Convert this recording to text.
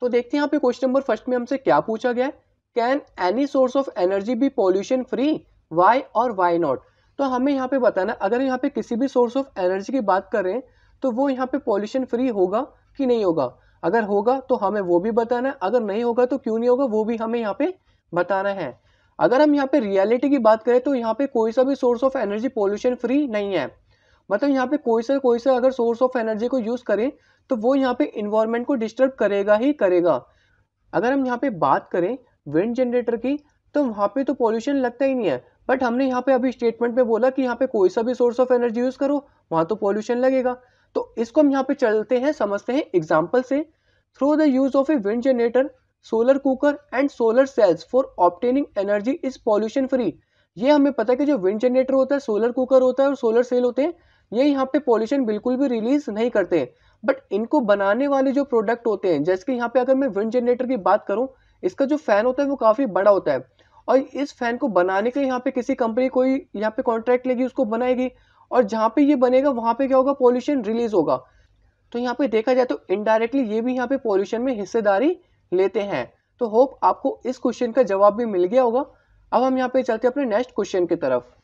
तो देखते हैं यहाँ पे क्वेश्चन नंबर फर्स्ट में हमसे क्या पूछा गया है can any source of energy be pollution free why और वाई नॉट तो हमें यहाँ पे बताना अगर यहाँ पे किसी भी सोर्स ऑफ एनर्जी की बात करें तो वो यहाँ पे पॉल्यूशन फ्री होगा कि नहीं होगा अगर होगा तो हमें वो भी बताना है अगर नहीं होगा तो क्यों नहीं होगा वो भी हमें यहाँ पे बताना है अगर हम यहाँ पे रियलिटी की बात करें तो यहाँ पे कोई सा भी source of energy pollution free नहीं है मतलब यहाँ पे कोई से कोई से अगर सोर्स ऑफ एनर्जी को यूज़ करें तो वो यहाँ पे इन्वायरमेंट को डिस्टर्ब करेगा ही करेगा अगर हम यहाँ पे बात करें विंड जनरेटर की तो वहाँ पे तो पॉल्यूशन लगता ही नहीं है बट हमने यहाँ पे अभी स्टेटमेंट में बोला कि यहाँ पे कोई सा भी सोर्स ऑफ एनर्जी यूज़ करो वहाँ तो पॉल्यूशन लगेगा तो इसको हम यहाँ पे चलते हैं समझते हैं एग्जाम्पल से through the use of a wind generator solar cooker and solar cells for obtaining energy is pollution free ये हमें पता है कि जो विंड जनरेटर होता है सोलर कुकर होता है और सोलर सेल होते हैं ये यहाँ पे पॉल्यूशन बिल्कुल भी रिलीज नहीं करते हैं बट इनको बनाने वाले जो प्रोडक्ट होते हैं जैसे कि यहाँ पे अगर मैं विंड जनरेटर की बात करूँ इसका जो फैन होता है वो काफ़ी बड़ा होता है और इस फैन को बनाने के लिए यहाँ पे किसी कंपनी कोई यहाँ पे कॉन्ट्रैक्ट लेगी उसको बनाएगी और जहाँ पे ये बनेगा वहाँ पे क्या होगा पॉल्यूशन रिलीज होगा तो यहाँ पे देखा जाए तो इनडायरेक्टली ये भी यहाँ पे पॉल्यूशन में हिस्सेदारी लेते हैं तो होप आपको इस क्वेश्चन का जवाब भी मिल गया होगा अब हम यहाँ पे चलते हैं अपने नेक्स्ट क्वेश्चन की तरफ